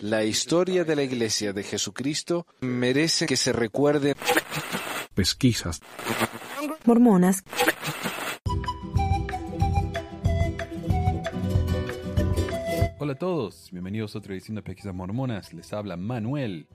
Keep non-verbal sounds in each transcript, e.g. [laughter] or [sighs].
La historia de la Iglesia de Jesucristo merece que se recuerde. Pesquisas. Mormonas. Hola a todos, bienvenidos a otra edición de Pesquisas Mormonas. Les habla Manuel.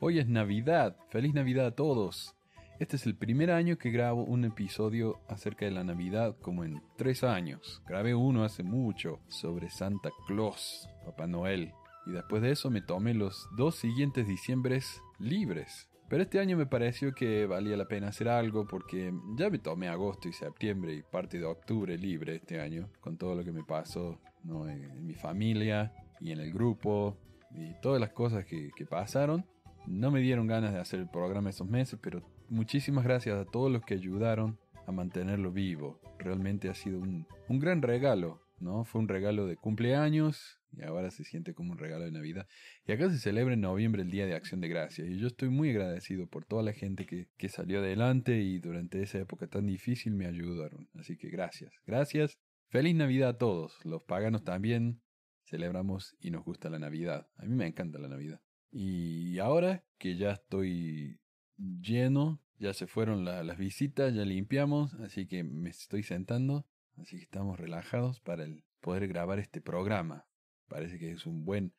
Hoy es Navidad. Feliz Navidad a todos. Este es el primer año que grabo un episodio acerca de la Navidad, como en tres años. Grabé uno hace mucho sobre Santa Claus, Papá Noel y después de eso me tomé los dos siguientes diciembres libres. Pero este año me pareció que valía la pena hacer algo porque ya me tomé agosto y septiembre y parte de octubre libre este año, con todo lo que me pasó en, mi familia y en el grupo y todas las cosas que, pasaron. No me dieron ganas de hacer el programa esos meses, pero muchísimas gracias a todos los que ayudaron a mantenerlo vivo. Realmente ha sido un, un gran regalo ¿no? Fue un regalo de cumpleaños y ahora se siente como un regalo de Navidad. Y acá se celebra en noviembre el Día de Acción de gracia y yo estoy muy agradecido por toda la gente que, salió adelante y durante esa época tan difícil me ayudaron. Así que gracias, gracias. Feliz Navidad a todos, los paganos también. Celebramos y nos gusta la Navidad. A mí me encanta la Navidad. Y ahora que ya estoy lleno, ya se fueron las visitas, ya limpiamos, así que me estoy sentando así que estamos relajados para el poder grabar este programa. Parece que es un buen,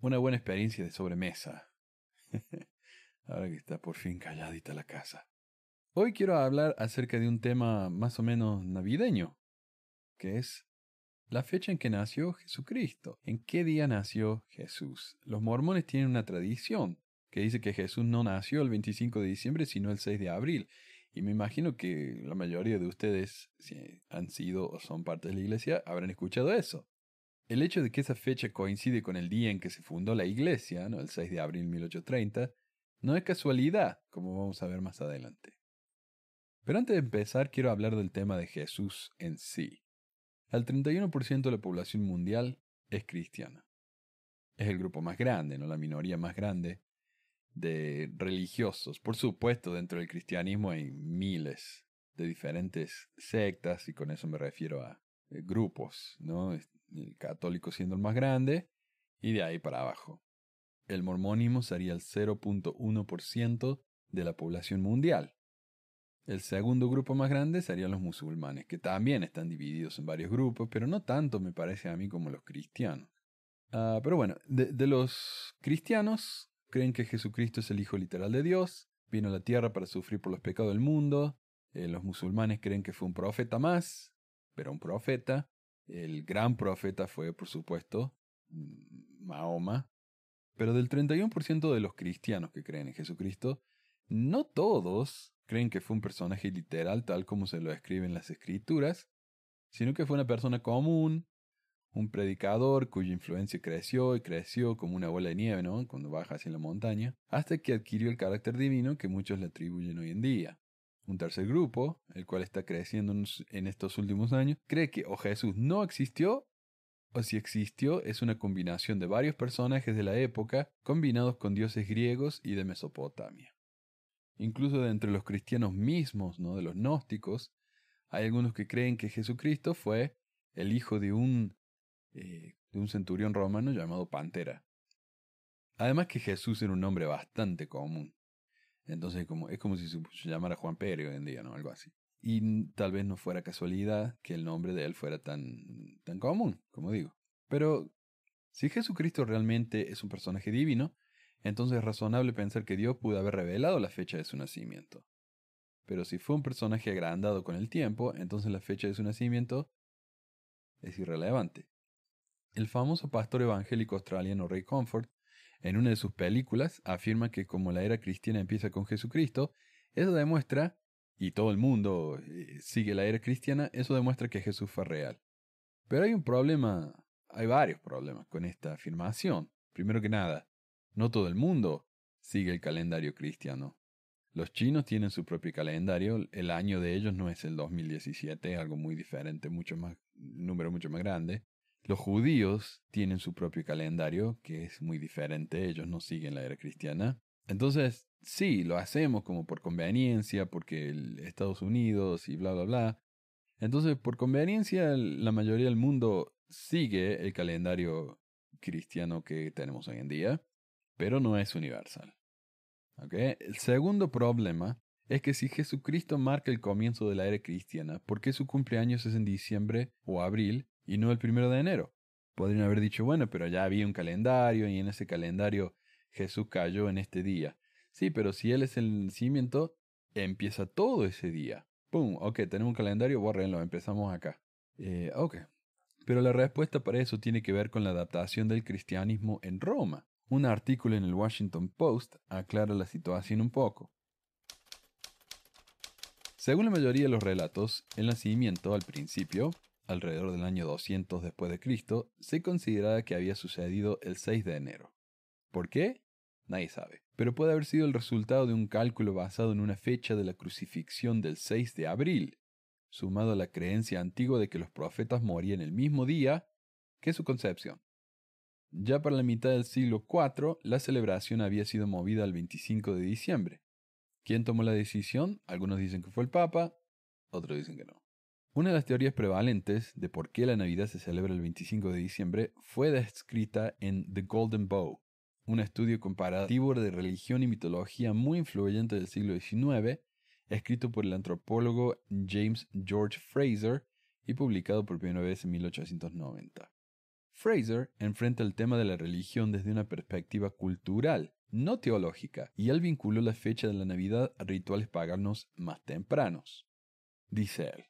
una buena experiencia de sobremesa. [laughs] Ahora que está por fin calladita la casa. Hoy quiero hablar acerca de un tema más o menos navideño, que es la fecha en que nació Jesucristo. ¿En qué día nació Jesús? Los mormones tienen una tradición que dice que Jesús no nació el 25 de diciembre, sino el 6 de abril. Y me imagino que la mayoría de ustedes, si han sido o son parte de la iglesia, habrán escuchado eso. El hecho de que esa fecha coincide con el día en que se fundó la iglesia, ¿no? el 6 de abril de 1830, no es casualidad, como vamos a ver más adelante. Pero antes de empezar, quiero hablar del tema de Jesús en sí. El 31% de la población mundial es cristiana. Es el grupo más grande, no la minoría más grande, de religiosos. Por supuesto, dentro del cristianismo hay miles de diferentes sectas, y con eso me refiero a eh, grupos, ¿no? El eh, católico siendo el más grande, y de ahí para abajo. El mormónimo sería el 0.1% de la población mundial. El segundo grupo más grande serían los musulmanes, que también están divididos en varios grupos, pero no tanto me parece a mí como los cristianos. Ah, pero bueno, de los cristianos creen que Jesucristo es el Hijo literal de Dios, vino a la tierra para sufrir por los pecados del mundo, eh, los musulmanes creen que fue un profeta más, pero un profeta, el gran profeta fue, por supuesto, mm, Mahoma, pero del 31% de los cristianos que creen en Jesucristo, no todos creen que fue un personaje literal tal como se lo describen las escrituras, sino que fue una persona común, un predicador cuya influencia creció y creció como una bola de nieve, ¿no? Cuando baja en la montaña, hasta que adquirió el carácter divino que muchos le atribuyen hoy en día. Un tercer grupo, el cual está creciendo en estos últimos años, cree que o Jesús no existió, o si existió es una combinación de varios personajes de la época combinados con dioses griegos y de Mesopotamia. Incluso de entre los cristianos mismos, ¿no? de los gnósticos, hay algunos que creen que Jesucristo fue el hijo de un eh, de un centurión romano llamado Pantera. Además que Jesús era un nombre bastante común. Entonces como, es como si se llamara Juan Pérez hoy en día, ¿no? Algo así. Y tal vez no fuera casualidad que el nombre de él fuera tan, tan común, como digo. Pero si Jesucristo realmente es un personaje divino, entonces es razonable pensar que Dios pudo haber revelado la fecha de su nacimiento. Pero si fue un personaje agrandado con el tiempo, entonces la fecha de su nacimiento es irrelevante. El famoso pastor evangélico australiano Ray Comfort, en una de sus películas, afirma que como la era cristiana empieza con Jesucristo, eso demuestra, y todo el mundo eh, sigue la era cristiana, eso demuestra que Jesús fue real. Pero hay un problema, hay varios problemas con esta afirmación. Primero que nada, no todo el mundo sigue el calendario cristiano. Los chinos tienen su propio calendario, el año de ellos no es el 2017, algo muy diferente, mucho más, número mucho más grande. Los judíos tienen su propio calendario, que es muy diferente, ellos no siguen la era cristiana. Entonces, sí, lo hacemos como por conveniencia, porque Estados Unidos y bla, bla, bla. Entonces, por conveniencia, la mayoría del mundo sigue el calendario cristiano que tenemos hoy en día, pero no es universal. ¿Okay? El segundo problema es que si Jesucristo marca el comienzo de la era cristiana, ¿por qué su cumpleaños es en diciembre o abril y no el primero de enero. Podrían haber dicho, bueno, pero ya había un calendario y en ese calendario Jesús cayó en este día. Sí, pero si Él es el nacimiento, empieza todo ese día. ¡Pum! Ok, tenemos un calendario, bórrenlo, empezamos acá. Eh, ok. Pero la respuesta para eso tiene que ver con la adaptación del cristianismo en Roma. Un artículo en el Washington Post aclara la situación un poco. Según la mayoría de los relatos, el nacimiento al principio alrededor del año 200 después de Cristo, se consideraba que había sucedido el 6 de enero. ¿Por qué? Nadie sabe, pero puede haber sido el resultado de un cálculo basado en una fecha de la crucifixión del 6 de abril, sumado a la creencia antigua de que los profetas morían el mismo día que su concepción. Ya para la mitad del siglo IV, la celebración había sido movida al 25 de diciembre. ¿Quién tomó la decisión? Algunos dicen que fue el Papa, otros dicen que no. Una de las teorías prevalentes de por qué la Navidad se celebra el 25 de diciembre fue descrita en The Golden Bow, un estudio comparativo de religión y mitología muy influyente del siglo XIX, escrito por el antropólogo James George Fraser y publicado por primera vez en 1890. Fraser enfrenta el tema de la religión desde una perspectiva cultural, no teológica, y él vinculó la fecha de la Navidad a rituales paganos más tempranos. Dice él,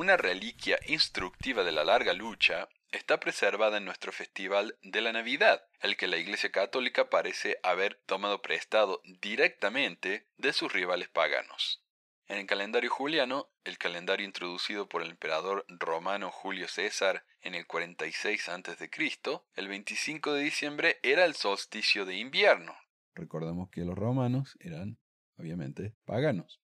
Una reliquia instructiva de la larga lucha está preservada en nuestro festival de la Navidad, el que la Iglesia Católica parece haber tomado prestado directamente de sus rivales paganos. En el calendario juliano, el calendario introducido por el emperador romano Julio César en el 46 a.C., el 25 de diciembre era el solsticio de invierno. Recordemos que los romanos eran, obviamente, paganos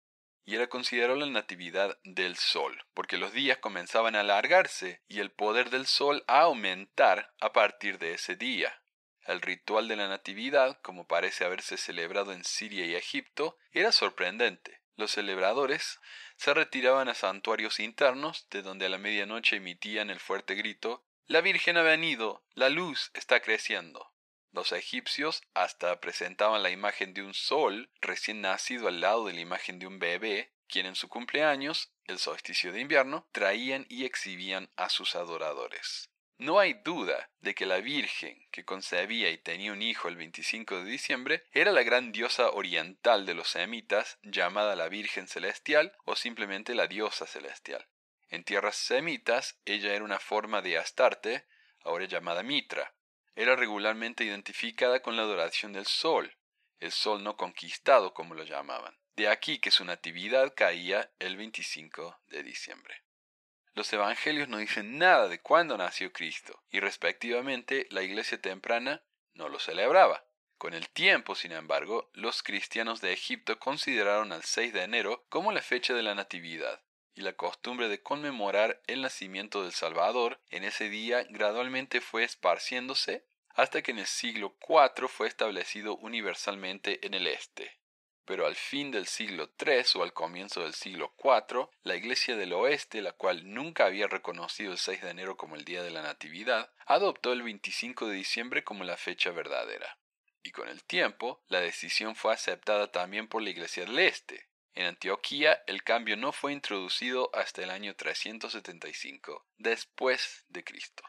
y era considerado la natividad del sol, porque los días comenzaban a alargarse y el poder del sol a aumentar a partir de ese día. El ritual de la Natividad, como parece haberse celebrado en Siria y Egipto, era sorprendente. Los celebradores se retiraban a santuarios internos, de donde a la medianoche emitían el fuerte grito La Virgen ha venido, la luz está creciendo. Los egipcios hasta presentaban la imagen de un sol recién nacido al lado de la imagen de un bebé, quien en su cumpleaños, el solsticio de invierno, traían y exhibían a sus adoradores. No hay duda de que la Virgen, que concebía y tenía un hijo el 25 de diciembre, era la gran diosa oriental de los semitas, llamada la Virgen Celestial o simplemente la diosa celestial. En tierras semitas, ella era una forma de Astarte, ahora llamada Mitra, era regularmente identificada con la adoración del sol, el sol no conquistado como lo llamaban. De aquí que su natividad caía el 25 de diciembre. Los evangelios no dicen nada de cuándo nació Cristo, y respectivamente la iglesia temprana no lo celebraba. Con el tiempo, sin embargo, los cristianos de Egipto consideraron al 6 de enero como la fecha de la Natividad, y la costumbre de conmemorar el nacimiento del Salvador en ese día gradualmente fue esparciéndose hasta que en el siglo IV fue establecido universalmente en el este. Pero al fin del siglo III o al comienzo del siglo IV, la Iglesia del Oeste, la cual nunca había reconocido el 6 de enero como el Día de la Natividad, adoptó el 25 de diciembre como la fecha verdadera. Y con el tiempo, la decisión fue aceptada también por la Iglesia del Este, en Antioquía el cambio no fue introducido hasta el año 375 después de Cristo.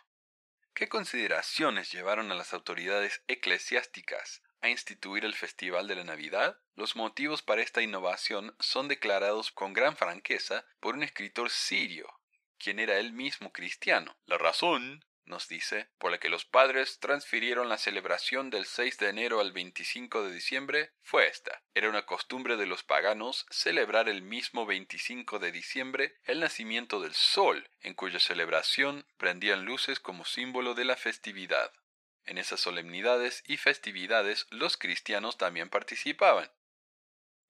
¿Qué consideraciones llevaron a las autoridades eclesiásticas a instituir el Festival de la Navidad? Los motivos para esta innovación son declarados con gran franqueza por un escritor sirio, quien era él mismo cristiano. La razón nos dice, por la que los padres transfirieron la celebración del 6 de enero al 25 de diciembre, fue esta. Era una costumbre de los paganos celebrar el mismo 25 de diciembre el nacimiento del sol, en cuya celebración prendían luces como símbolo de la festividad. En esas solemnidades y festividades los cristianos también participaban.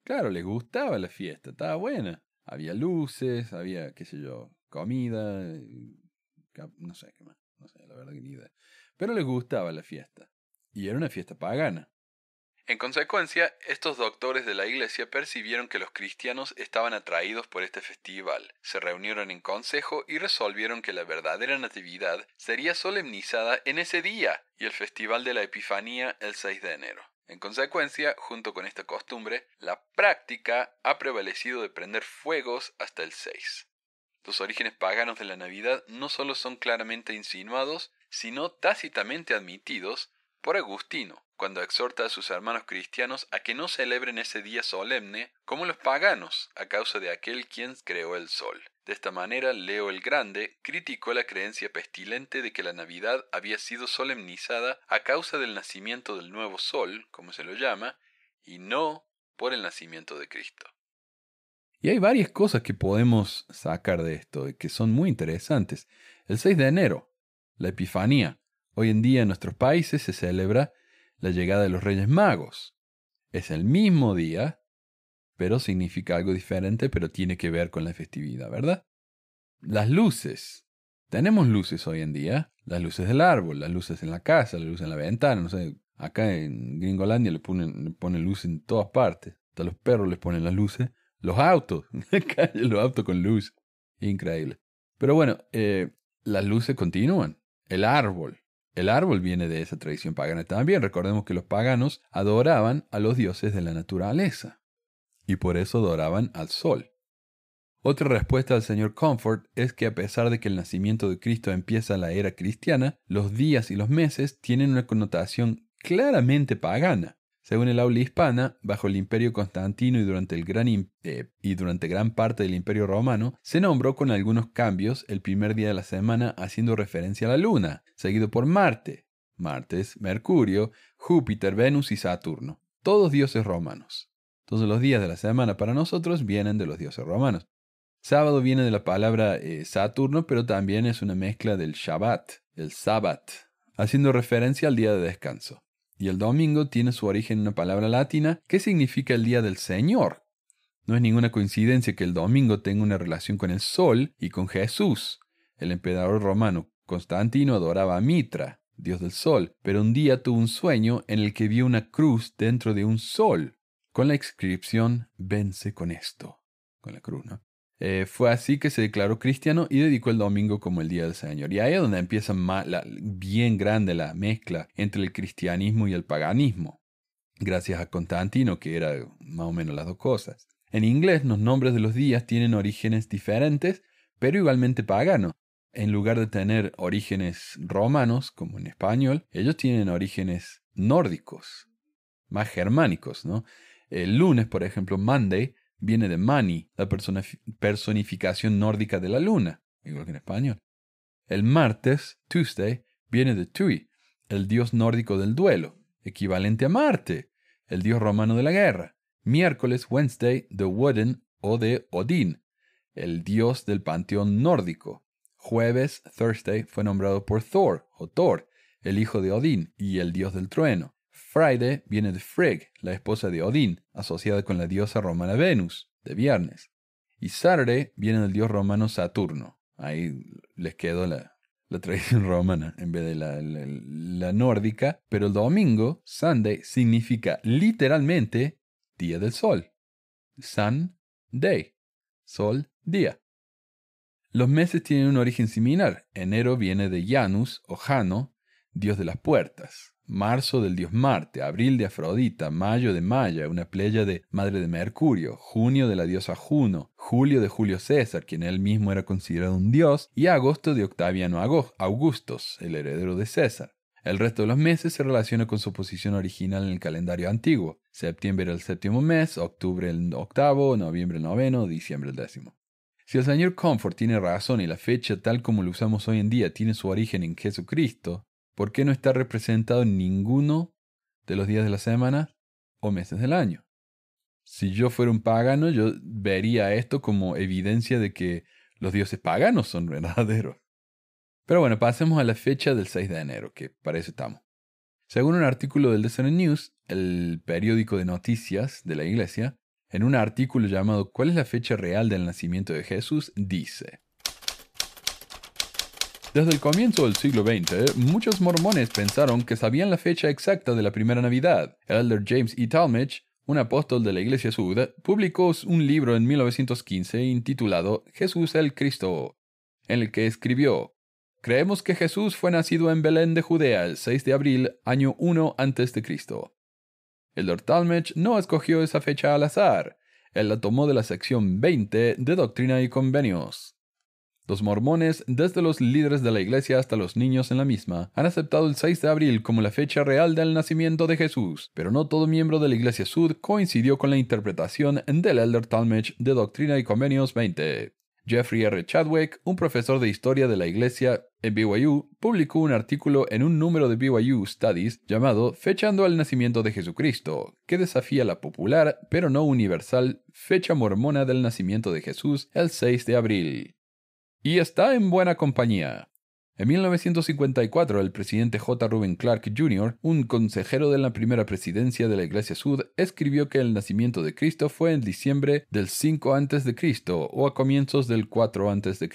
Claro, les gustaba la fiesta, estaba buena. Había luces, había, qué sé yo, comida, no sé qué más. No sé, la Pero les gustaba la fiesta. Y era una fiesta pagana. En consecuencia, estos doctores de la iglesia percibieron que los cristianos estaban atraídos por este festival, se reunieron en consejo y resolvieron que la verdadera Natividad sería solemnizada en ese día y el festival de la Epifanía el 6 de enero. En consecuencia, junto con esta costumbre, la práctica ha prevalecido de prender fuegos hasta el 6. Los orígenes paganos de la Navidad no solo son claramente insinuados, sino tácitamente admitidos por Agustino, cuando exhorta a sus hermanos cristianos a que no celebren ese día solemne como los paganos, a causa de aquel quien creó el sol. De esta manera, Leo el Grande criticó la creencia pestilente de que la Navidad había sido solemnizada a causa del nacimiento del nuevo sol, como se lo llama, y no por el nacimiento de Cristo. Y hay varias cosas que podemos sacar de esto que son muy interesantes. El 6 de enero, la Epifanía. Hoy en día en nuestros países se celebra la llegada de los Reyes Magos. Es el mismo día, pero significa algo diferente, pero tiene que ver con la festividad, ¿verdad? Las luces. Tenemos luces hoy en día, las luces del árbol, las luces en la casa, las luces en la ventana, no sé, acá en Gringolandia le ponen, le luces en todas partes, hasta los perros les ponen las luces. Los autos, [laughs] los autos con luz. Increíble. Pero bueno, eh, las luces continúan. El árbol. El árbol viene de esa tradición pagana también. Recordemos que los paganos adoraban a los dioses de la naturaleza. Y por eso adoraban al sol. Otra respuesta del señor Comfort es que a pesar de que el nacimiento de Cristo empieza la era cristiana, los días y los meses tienen una connotación claramente pagana. Según el aula hispana, bajo el imperio Constantino eh, y durante, gran, parte del imperio romano, se nombró con algunos cambios el primer día de la semana haciendo referencia a la luna, seguido por Marte, Martes, Mercurio, Júpiter, Venus y Saturno, todos dioses romanos. Todos los días de la semana para nosotros vienen de los dioses romanos. Sábado viene de la palabra eh, Saturno, pero también es una mezcla del Shabbat, el Sabbat, haciendo referencia al día de descanso y el domingo tiene su origen en una palabra latina que significa el día del Señor. No es ninguna coincidencia que el domingo tenga una relación con el sol y con Jesús. El emperador romano Constantino adoraba a Mitra, dios del sol, pero un día tuvo un sueño en el que vio una cruz dentro de un sol, con la inscripción Vence con esto, con la cruz, ¿no? Eh, fue así que se declaró cristiano y dedicó el domingo como el Día del Señor. Y ahí es donde empieza bien grande la mezcla entre el cristianismo y el paganismo, gracias a Constantino, que era más o menos las dos cosas. En inglés, los nombres de los días tienen orígenes diferentes, pero igualmente paganos. En lugar de tener orígenes romanos, como en español, ellos tienen orígenes nórdicos, más germánicos, ¿no? El lunes, por ejemplo, Monday, viene de Mani, la personificación nórdica de la luna, igual que en español. El martes, Tuesday, viene de Tui, el dios nórdico del duelo, equivalente a Marte, el dios romano de la guerra. Miércoles, Wednesday, de Woden o de Odín, el dios del panteón nórdico. Jueves, Thursday, fue nombrado por Thor o Thor, el hijo de Odín y el dios del trueno. Friday viene de Frigg, la esposa de Odín, asociada con la diosa romana Venus, de viernes. Y Saturday viene del dios romano Saturno. Ahí les quedó la, tradición [laughs] romana en vez de la, la, nórdica, pero el domingo, Sunday, significa literalmente día del sol. Sun, day. Sol, día. Los meses tienen un origen similar. Enero viene de Janus o Jano, dios de las puertas marzo del dios Marte, abril de Afrodita, mayo de Maya, una playa de Madre de Mercurio, junio de la diosa Juno, julio de Julio César, quien él mismo era considerado un dios, y agosto de Octaviano Augustos, el heredero de César. El resto de los meses se relaciona con su posición original en el calendario antiguo. Septiembre el séptimo mes, octubre el octavo, noviembre el noveno, diciembre el décimo. Si el señor Comfort tiene razón y la fecha tal como la usamos hoy en día tiene su origen en Jesucristo, ¿Por qué no está representado ninguno de los días de la semana o meses del año? Si yo fuera un pagano, yo vería esto como evidencia de que los dioses paganos son [laughs] verdaderos. Pero bueno, pasemos a la fecha del 6 de enero, que para eso estamos. Según un artículo del Deseret News, el periódico de noticias de la iglesia, en un artículo llamado ¿Cuál es la fecha real del nacimiento de Jesús? dice, desde el comienzo del siglo XX, muchos mormones pensaron que sabían la fecha exacta de la primera Navidad. El elder James E. Talmage, un apóstol de la Iglesia Sud, publicó un libro en 1915 intitulado Jesús el Cristo, en el que escribió Creemos que Jesús fue nacido en Belén de Judea el 6 de abril, año 1 a.C. El Lord Talmage no escogió esa fecha al azar, él la tomó de la sección 20 de Doctrina y Convenios. Los mormones, desde los líderes de la iglesia hasta los niños en la misma, han aceptado el 6 de abril como la fecha real del nacimiento de Jesús, pero no todo miembro de la iglesia sud coincidió con la interpretación del Elder Talmage de Doctrina y Convenios 20. Jeffrey R. Chadwick, un profesor de historia de la iglesia en BYU, publicó un artículo en un número de BYU Studies llamado Fechando al nacimiento de Jesucristo, que desafía la popular, pero no universal, fecha mormona del nacimiento de Jesús el 6 de abril. Y está en buena compañía. En 1954, el presidente J. Ruben Clark Jr., un consejero de la primera presidencia de la Iglesia Sud, escribió que el nacimiento de Cristo fue en diciembre del 5 Cristo o a comienzos del 4 a.C.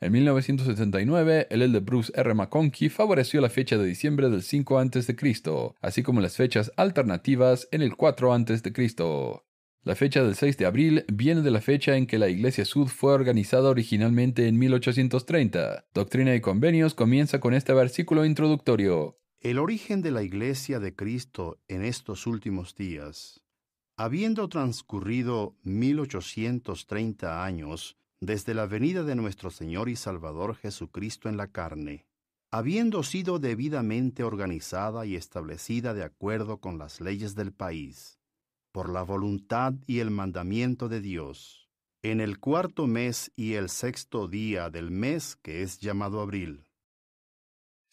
En 1979, el de Bruce R. McConkie favoreció la fecha de diciembre del 5 Cristo, así como las fechas alternativas en el 4 a.C. La fecha del 6 de abril viene de la fecha en que la Iglesia Sud fue organizada originalmente en 1830. Doctrina y Convenios comienza con este versículo introductorio. El origen de la Iglesia de Cristo en estos últimos días. Habiendo transcurrido 1830 años desde la venida de nuestro Señor y Salvador Jesucristo en la carne, habiendo sido debidamente organizada y establecida de acuerdo con las leyes del país, por la voluntad y el mandamiento de Dios, en el cuarto mes y el sexto día del mes que es llamado abril,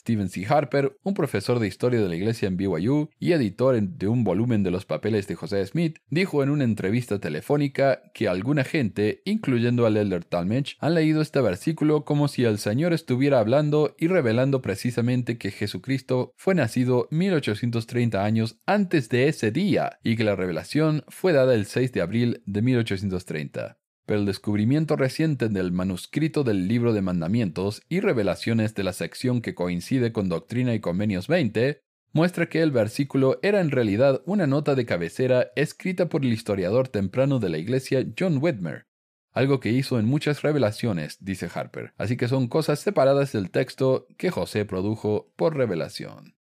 Stephen C. Harper, un profesor de historia de la iglesia en BYU y editor de un volumen de los papeles de José Smith, dijo en una entrevista telefónica que alguna gente, incluyendo al elder Talmage, han leído este versículo como si el Señor estuviera hablando y revelando precisamente que Jesucristo fue nacido 1830 años antes de ese día y que la revelación fue dada el 6 de abril de 1830 el descubrimiento reciente del manuscrito del libro de mandamientos y revelaciones de la sección que coincide con Doctrina y Convenios 20 muestra que el versículo era en realidad una nota de cabecera escrita por el historiador temprano de la iglesia John Whitmer, algo que hizo en muchas revelaciones, dice Harper, así que son cosas separadas del texto que José produjo por revelación.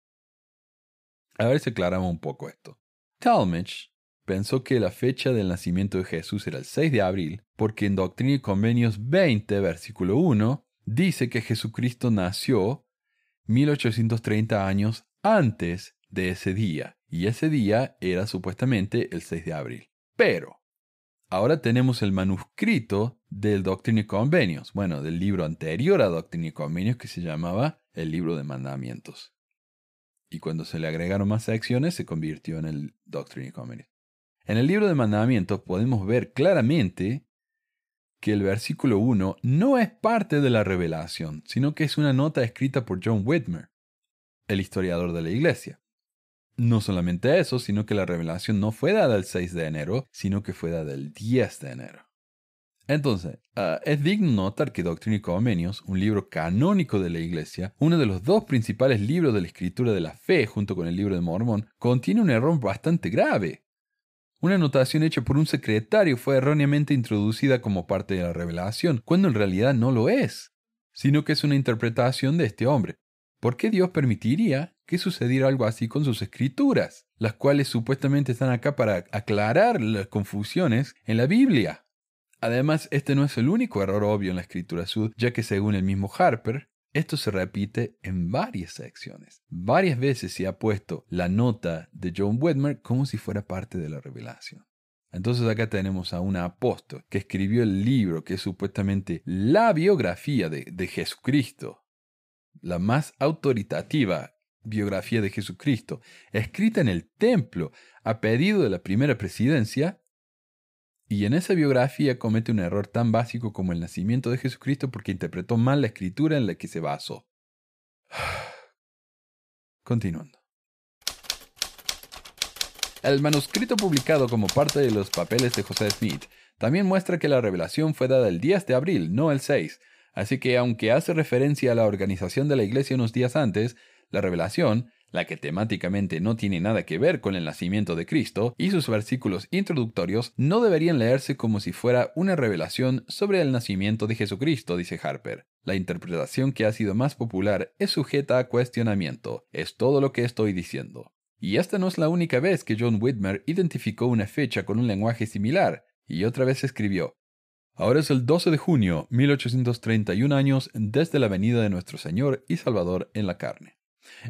A ver si aclaramos un poco esto. Talmage pensó que la fecha del nacimiento de Jesús era el 6 de abril, porque en Doctrina y Convenios 20, versículo 1, dice que Jesucristo nació 1830 años antes de ese día, y ese día era supuestamente el 6 de abril. Pero, ahora tenemos el manuscrito del Doctrina y Convenios, bueno, del libro anterior a Doctrina y Convenios que se llamaba el libro de mandamientos. Y cuando se le agregaron más secciones, se convirtió en el Doctrina y Convenios. En el libro de mandamientos podemos ver claramente que el versículo 1 no es parte de la revelación, sino que es una nota escrita por John Whitmer, el historiador de la iglesia. No solamente eso, sino que la revelación no fue dada el 6 de enero, sino que fue dada el 10 de enero. Entonces, ah, es digno notar que Doctrina y Comenios, un libro canónico de la Iglesia, uno de los dos principales libros de la escritura de la fe junto con el libro de Mormón, contiene un error bastante grave. Una anotación hecha por un secretario fue erróneamente introducida como parte de la revelación, cuando en realidad no lo es, sino que es una interpretación de este hombre. ¿Por qué Dios permitiría que sucediera algo así con sus escrituras, las cuales supuestamente están acá para aclarar las confusiones en la Biblia? Además, este no es el único error obvio en la escritura sud, ya que según el mismo Harper, esto se repite en varias secciones. Varias veces se ha puesto la nota de John Wedmer como si fuera parte de la revelación. Entonces acá tenemos a un apóstol que escribió el libro que es supuestamente la biografía de, de Jesucristo, la más autoritativa biografía de Jesucristo, escrita en el templo a pedido de la primera presidencia, y en esa biografía comete un error tan básico como el nacimiento de Jesucristo porque interpretó mal la escritura en la que se basó. [sighs] Continuando. El manuscrito publicado como parte de los papeles de José Smith también muestra que la revelación fue dada el 10 de abril, no el 6, así que aunque hace referencia a la organización de la iglesia unos días antes, la revelación la que temáticamente no tiene nada que ver con el nacimiento de Cristo, y sus versículos introductorios no deberían leerse como si fuera una revelación sobre el nacimiento de Jesucristo, dice Harper. La interpretación que ha sido más popular es sujeta a cuestionamiento, es todo lo que estoy diciendo. Y esta no es la única vez que John Whitmer identificó una fecha con un lenguaje similar, y otra vez escribió, Ahora es el 12 de junio, 1831 años desde la venida de nuestro Señor y Salvador en la carne.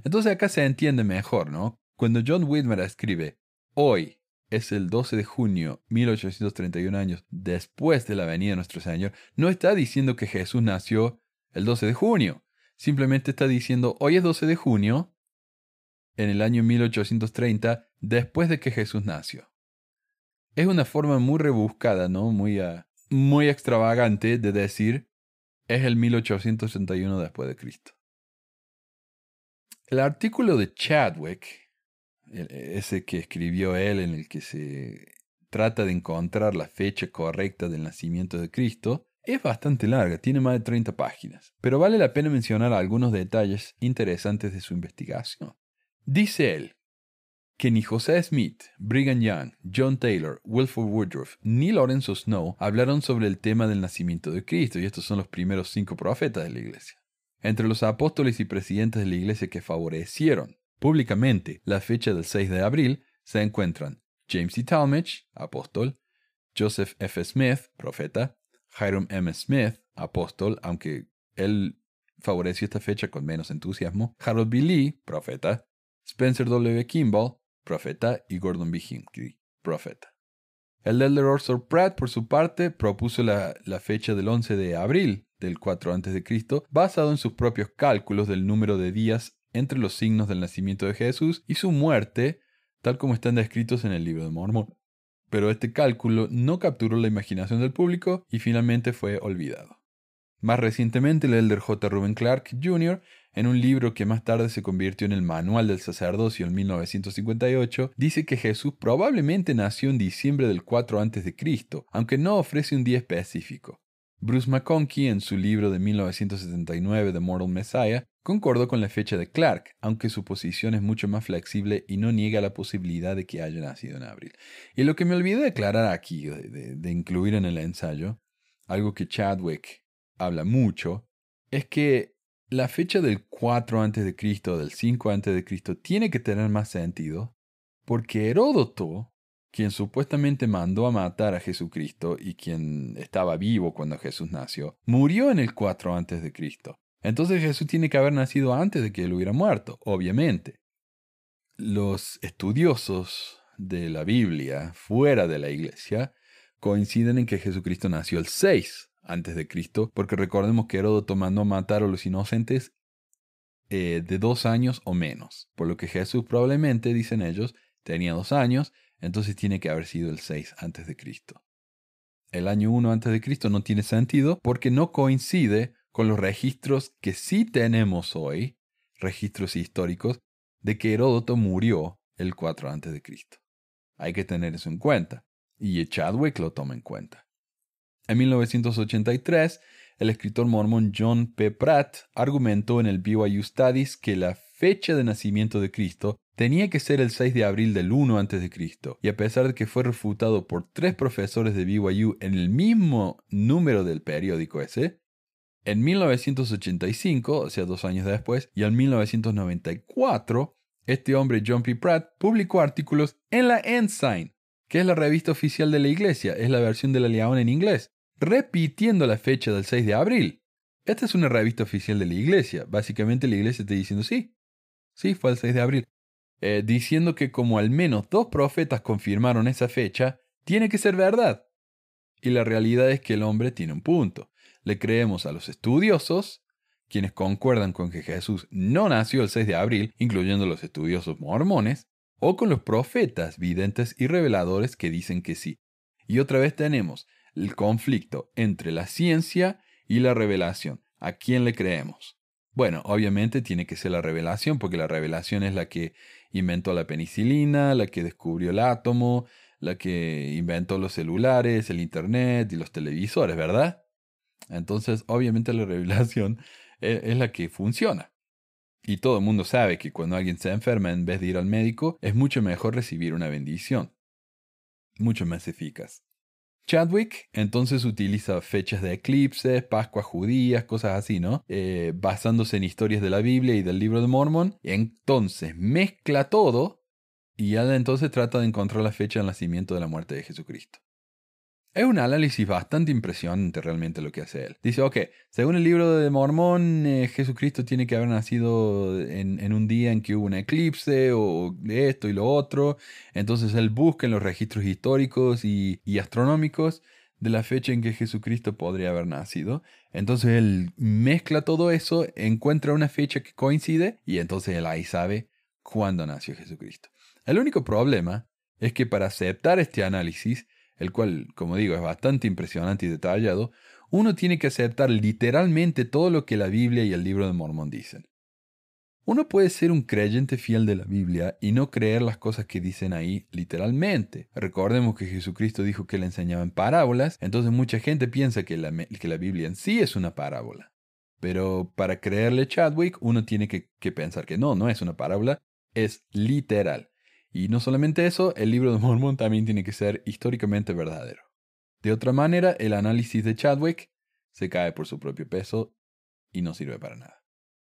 Entonces acá se entiende mejor, ¿no? Cuando John Whitmer escribe, hoy es el 12 de junio, 1831 años después de la venida de nuestro Señor, no está diciendo que Jesús nació el 12 de junio. Simplemente está diciendo, hoy es 12 de junio, en el año 1830, después de que Jesús nació. Es una forma muy rebuscada, ¿no? Muy, ah, muy extravagante de decir, es el 1831 después de Cristo. El artículo de Chadwick, e, ese que escribió él en el que se trata de encontrar la fecha correcta del nacimiento de Cristo, es bastante larga, tiene más de 30 páginas, pero vale la pena mencionar algunos detalles interesantes de su investigación. Dice él que ni José Smith, Brigham Young, John Taylor, Wilford Woodruff ni Lorenzo Snow hablaron sobre el tema del nacimiento de Cristo, y estos son los primeros cinco profetas de la iglesia entre los apóstoles y presidentes de la Iglesia que favorecieron públicamente la fecha del 6 de abril se encuentran James E. Talmage, apóstol, Joseph F. Smith, profeta, Hiram M. Smith, apóstol, aunque él favoreció esta fecha con menos entusiasmo, Harold B. Lee, profeta, Spencer W. Kimball, profeta, y Gordon B. Hinckley, profeta. El elder Orson Pratt, por su parte, propuso la, la fecha del 11 de abril del 4 a.C., basado en sus propios cálculos del número de días entre los signos del nacimiento de Jesús y su muerte, tal como están descritos en el libro de Mormón. Pero este cálculo no capturó la imaginación del público y finalmente fue olvidado. Más recientemente, el elder J. Ruben Clark Jr., en un libro que más tarde se convirtió en el Manual del Sacerdocio en 1958, dice que Jesús probablemente nació en diciembre del 4 a.C., aunque no ofrece un día específico. Bruce McConkie, en su libro de 1979 The Mortal Messiah, concordó con la fecha de Clark, aunque su posición es mucho más flexible y no niega la posibilidad de que haya nacido en abril. Y lo que me olvidé de aclarar aquí, de, incluir en el ensayo, algo que Chadwick habla mucho, es que la fecha del 4 a.C. de del 5 a.C. tiene que tener más sentido porque Heródoto quien supuestamente mandó a matar a Jesucristo y quien estaba vivo cuando Jesús nació, murió en el 4 antes de Cristo. Entonces Jesús tiene que haber nacido antes de que él hubiera muerto, obviamente. Los estudiosos de la Biblia fuera de la iglesia coinciden en que Jesucristo nació el 6 antes de Cristo, porque recordemos que Heródoto mandó a matar a los inocentes eh, de dos años o menos, por lo que Jesús probablemente, dicen ellos, tenía dos años entonces tiene que haber sido el 6 antes de Cristo. El año 1 antes de Cristo no tiene sentido porque no coincide con los registros que sí tenemos hoy, registros históricos, de que Heródoto murió el 4 antes de Cristo. Hay que tener eso en cuenta, y Chadwick lo toma en cuenta. En 1983, el escritor mormón John P. Pratt argumentó en el BYU Studies que la fecha de nacimiento de Cristo tenía que ser el 6 de abril del 1 Cristo. y a pesar de que fue refutado por tres profesores de BYU en el mismo número del periódico ese, en 1985, o sea, dos años después, y en 1994, este hombre, John P. Pratt, publicó artículos en la Ensign, que es la revista oficial de la iglesia, es la versión de la León en inglés, repitiendo la fecha del 6 de abril. Esta es una revista oficial de la iglesia. Básicamente la iglesia está diciendo, sí, sí, fue el 6 de abril, eh, diciendo que como al menos dos profetas confirmaron esa fecha, tiene que ser verdad. Y la realidad es que el hombre tiene un punto. Le creemos a los estudiosos, quienes concuerdan con que Jesús no nació el 6 de abril, incluyendo los estudiosos mormones, o con los profetas, videntes y reveladores que dicen que sí. Y otra vez tenemos el conflicto entre la ciencia y la revelación. ¿A quién le creemos? Bueno, obviamente tiene que ser la revelación, porque la revelación es la que inventó la penicilina, la que descubrió el átomo, la que inventó los celulares, el internet y los televisores, ¿verdad? Entonces, obviamente la [laughs] revelación e-, es, la que funciona. Y todo el mundo sabe que cuando alguien se enferma, en vez de ir al médico, es mucho mejor recibir una bendición. Mucho más eficaz. Chadwick entonces utiliza fechas de eclipses, Pascuas judías, cosas así, ¿no? Eh, basándose en historias de la Biblia y del libro de Mormon. Entonces mezcla todo y ya entonces trata de encontrar la fecha del nacimiento de la muerte de Jesucristo. Es un análisis bastante impresionante realmente lo que hace él. Dice, ok, según el libro de Mormón, eh, Jesucristo tiene que haber nacido en, un día en que hubo un eclipse o esto y lo otro. Entonces él busca en los registros históricos y, y astronómicos de la fecha en que Jesucristo podría haber nacido. Entonces él mezcla todo eso, encuentra una fecha que coincide y entonces él ahí sabe cuándo nació Jesucristo. El único problema es que para aceptar este análisis, el cual, como digo, es bastante impresionante y detallado, uno tiene que aceptar literalmente todo lo que la Biblia y el libro de Mormón dicen. Uno puede ser un creyente fiel de la Biblia y no creer las cosas que dicen ahí literalmente. Recordemos que Jesucristo dijo que le enseñaban parábolas, entonces mucha gente piensa que la, Biblia en sí es una parábola. Pero para creerle Chadwick uno tiene que pensar que no, no es una parábola, es literal. Y no solamente eso, el libro de Mormón también tiene que ser históricamente verdadero. De otra manera, el análisis de Chadwick se cae por su propio peso y no sirve para nada.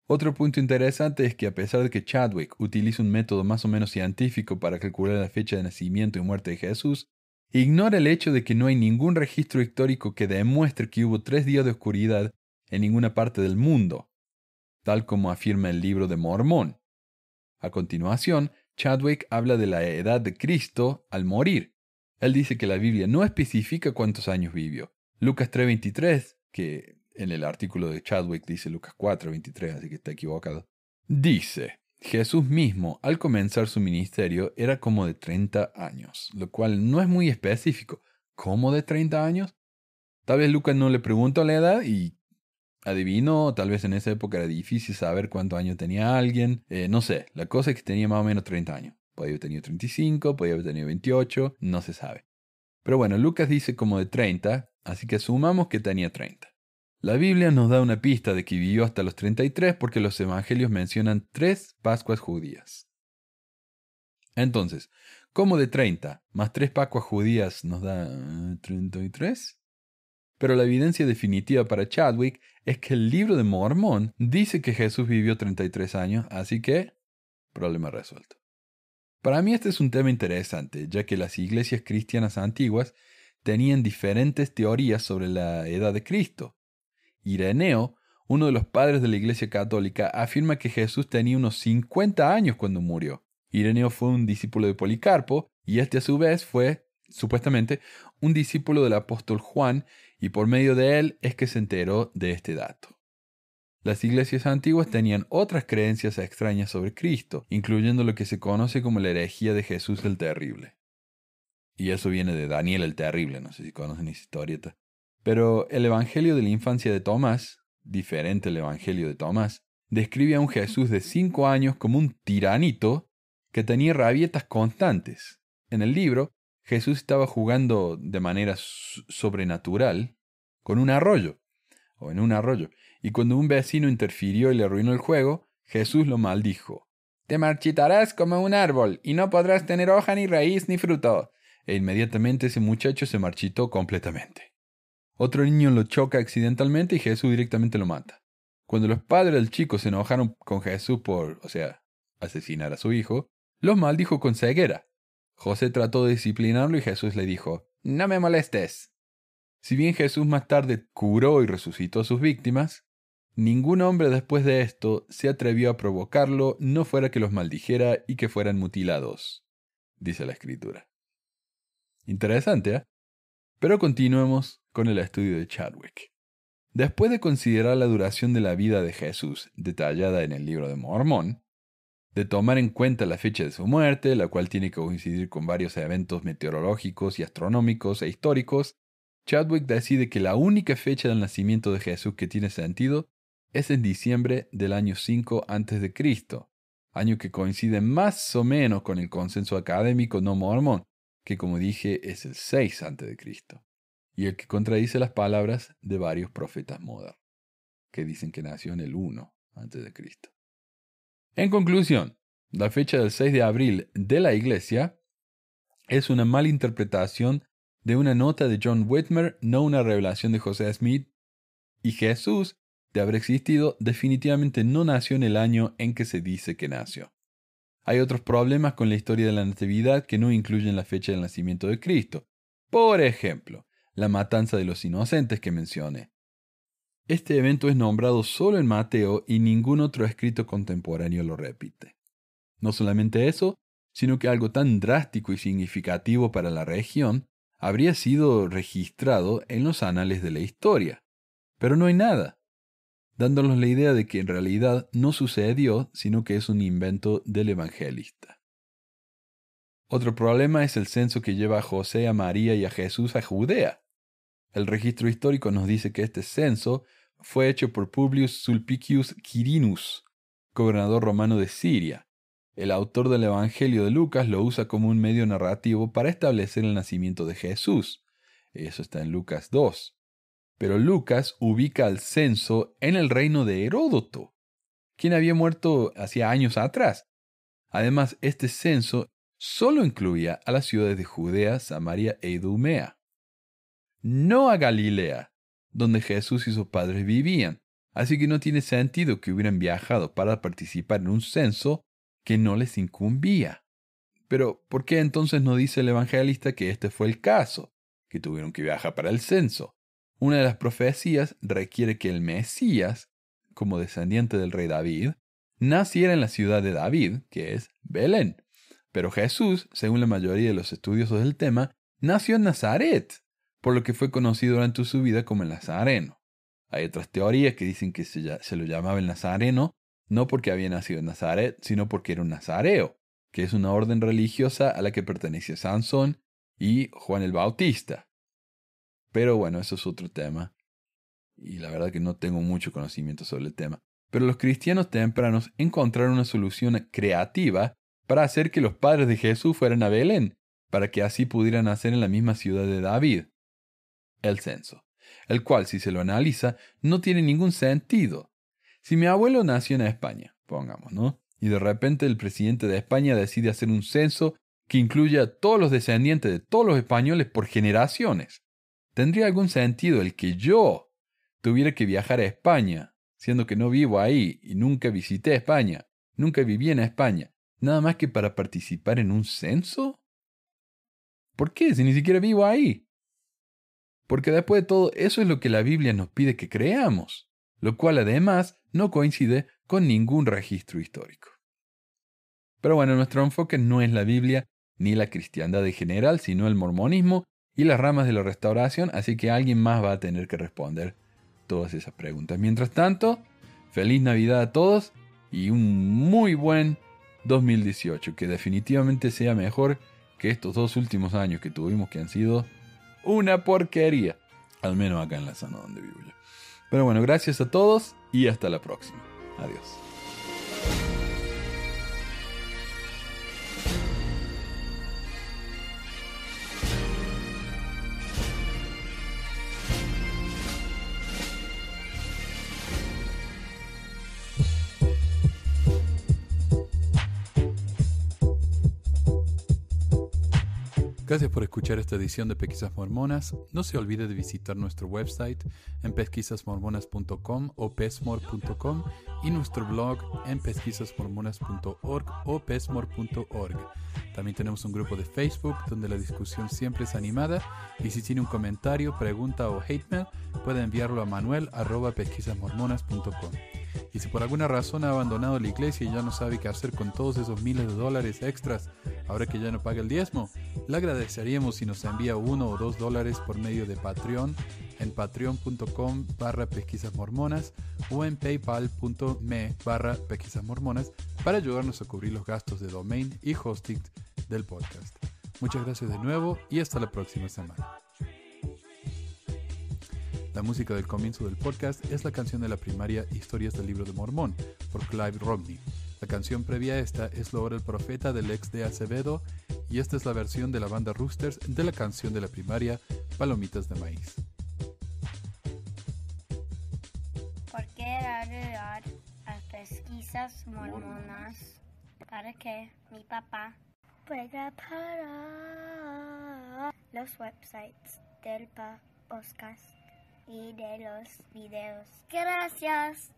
Otro punto interesante es que a pesar de que Chadwick utiliza un método más o menos científico para calcular la fecha de nacimiento y muerte de Jesús, ignora el hecho de que no hay ningún registro histórico que demuestre que hubo tres días de oscuridad en ninguna parte del mundo, tal como afirma el libro de Mormón. A continuación, Chadwick habla de la edad de Cristo al morir. Él dice que la Biblia no especifica cuántos años vivió. Lucas 3:23, que en el artículo de Chadwick dice Lucas 4:23, así que está equivocado, dice, Jesús mismo al comenzar su ministerio era como de 30 años, lo cual no es muy específico. ¿Cómo de 30 años? Tal vez Lucas no le preguntó la edad y Adivinó, tal vez en esa época era difícil saber cuánto año tenía alguien, eh, no sé, la cosa es que tenía más o menos 30 años. Podía haber tenido 35, podía haber tenido 28, no se sabe. Pero bueno, Lucas dice como de 30, así que asumamos que tenía 30. La Biblia nos da una pista de que vivió hasta los 33 porque los evangelios mencionan tres Pascuas judías. Entonces, ¿cómo de 30 más tres Pascuas judías nos da 33? Eh, pero la evidencia definitiva para Chadwick es que el libro de Mormón dice que Jesús vivió 33 años, así que problema resuelto. Para mí este es un tema interesante, ya que las iglesias cristianas antiguas tenían diferentes teorías sobre la edad de Cristo. Ireneo, uno de los padres de la Iglesia Católica, afirma que Jesús tenía unos 50 años cuando murió. Ireneo fue un discípulo de Policarpo y este a su vez fue, supuestamente, un discípulo del apóstol Juan y por medio de él es que se enteró de este dato. Las iglesias antiguas tenían otras creencias extrañas sobre Cristo, incluyendo lo que se conoce como la herejía de Jesús el Terrible. Y eso viene de Daniel el Terrible, no sé si conocen esa historieta. Pero el Evangelio de la infancia de Tomás, diferente al Evangelio de Tomás, describe a un Jesús de cinco años como un tiranito que tenía rabietas constantes. En el libro Jesús estaba jugando de manera sobrenatural con un arroyo, o en un arroyo, y cuando un vecino interfirió y le arruinó el juego, Jesús lo maldijo. Te marchitarás como un árbol, y no podrás tener hoja ni raíz ni fruto. E inmediatamente ese muchacho se marchitó completamente. Otro niño lo choca accidentalmente y Jesús directamente lo mata. Cuando los padres del chico se enojaron con Jesús por, o sea, asesinar a su hijo, los maldijo con ceguera. José trató de disciplinarlo y Jesús le dijo, No me molestes. Si bien Jesús más tarde curó y resucitó a sus víctimas, ningún hombre después de esto se atrevió a provocarlo, no fuera que los maldijera y que fueran mutilados, dice la escritura. Interesante, ¿eh? Pero continuemos con el estudio de Chadwick. Después de considerar la duración de la vida de Jesús detallada en el libro de Mormón, de tomar en cuenta la fecha de su muerte, la cual tiene que coincidir con varios eventos meteorológicos y astronómicos e históricos, Chadwick decide que la única fecha del nacimiento de Jesús que tiene sentido es en diciembre del año 5 a.C., año que coincide más o menos con el consenso académico no mormón, que como dije es el 6 a.C., y el que contradice las palabras de varios profetas modernos, que dicen que nació en el 1 a.C. En conclusión, la fecha del 6 de abril de la iglesia es una mala interpretación de una nota de John Whitmer, no una revelación de José Smith, y Jesús, de haber existido, definitivamente no nació en el año en que se dice que nació. Hay otros problemas con la historia de la Natividad que no incluyen la fecha del nacimiento de Cristo. Por ejemplo, la matanza de los inocentes que mencioné. Este evento es nombrado solo en Mateo y ningún otro escrito contemporáneo lo repite. No solamente eso, sino que algo tan drástico y significativo para la región habría sido registrado en los anales de la historia. Pero no hay nada, dándonos la idea de que en realidad no sucedió, sino que es un invento del evangelista. Otro problema es el censo que lleva a José, a María y a Jesús a Judea. El registro histórico nos dice que este censo fue hecho por Publius Sulpicius Quirinus, gobernador romano de Siria. El autor del Evangelio de Lucas lo usa como un medio narrativo para establecer el nacimiento de Jesús. Eso está en Lucas 2. Pero Lucas ubica al censo en el reino de Heródoto, quien había muerto hacía años atrás. Además, este censo solo incluía a las ciudades de Judea, Samaria e Idumea no a Galilea, donde Jesús y sus padres vivían, así que no tiene sentido que hubieran viajado para participar en un censo que no les incumbía. Pero, ¿por qué entonces no dice el evangelista que este fue el caso, que tuvieron que viajar para el censo? Una de las profecías requiere que el Mesías, como descendiente del rey David, naciera en la ciudad de David, que es Belén. Pero Jesús, según la mayoría de los estudiosos del tema, nació en Nazaret, por lo que fue conocido durante su vida como el Nazareno. Hay otras teorías que dicen que se, lo llamaba el Nazareno no porque había nacido en Nazaret, sino porque era un nazareo, que es una orden religiosa a la que pertenecía Sansón y Juan el Bautista. Pero bueno, eso es otro tema. Y la verdad que no tengo mucho conocimiento sobre el tema. Pero los cristianos tempranos encontraron una solución creativa para hacer que los padres de Jesús fueran a Belén, para que así pudieran nacer en la misma ciudad de David el censo, el cual si se lo analiza no tiene ningún sentido. Si mi abuelo nació en España, pongamos, ¿no? Y de repente el presidente de España decide hacer un censo que incluya a todos los descendientes de todos los españoles por generaciones. ¿Tendría algún sentido el que yo tuviera que viajar a España, siendo que no vivo ahí y nunca visité España, nunca viví en España, nada más que para participar en un censo? ¿Por qué? Si ni siquiera vivo ahí. Porque después de todo, eso es lo que la Biblia nos pide que creamos, lo cual además no coincide con ningún registro histórico. Pero bueno, nuestro enfoque no es la Biblia ni la cristiandad en general, sino el mormonismo y las ramas de la restauración, así que alguien más va a tener que responder todas esas preguntas. Mientras tanto, feliz Navidad a todos y un muy buen 2018, que definitivamente sea mejor que estos dos últimos años que tuvimos que han sido una porquería. Al menos acá en la zona donde vivo yo. Pero bueno, gracias a todos y hasta la próxima. Adiós. Gracias por escuchar esta edición de Pesquisas Mormonas. No se olvide de visitar nuestro website en pesquisasmormonas.com o pesmor.com y nuestro blog en pesquisasmormonas.org o pesmor.org. También tenemos un grupo de Facebook donde la discusión siempre es animada y si tiene un comentario, pregunta o hate mail puede enviarlo a manuel.pesquisasmormonas.com. Y si por alguna razón ha abandonado la iglesia y ya no sabe qué hacer con todos esos miles de dólares extras ahora que ya no paga el diezmo, le agradeceríamos si nos envía uno o dos dólares por medio de Patreon en patreon.com barra pesquisas mormonas o en paypal.me barra pesquisas mormonas para ayudarnos a cubrir los gastos de domain y hosting del podcast. Muchas gracias de nuevo y hasta la próxima semana. La música del comienzo del podcast es la canción de la primaria Historias del Libro de Mormón, por Clive Romney. La canción previa a esta es Lora el Profeta del ex de Acevedo, y esta es la versión de la banda Roosters de la canción de la primaria Palomitas de Maíz. ¿Por qué a pesquisas mormonas para que mi papá pueda parar los websites del podcast? y de los videos. Gracias.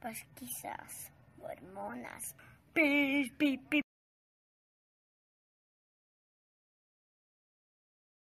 Pesquisas. pues quizás hormonas. Pi, pi,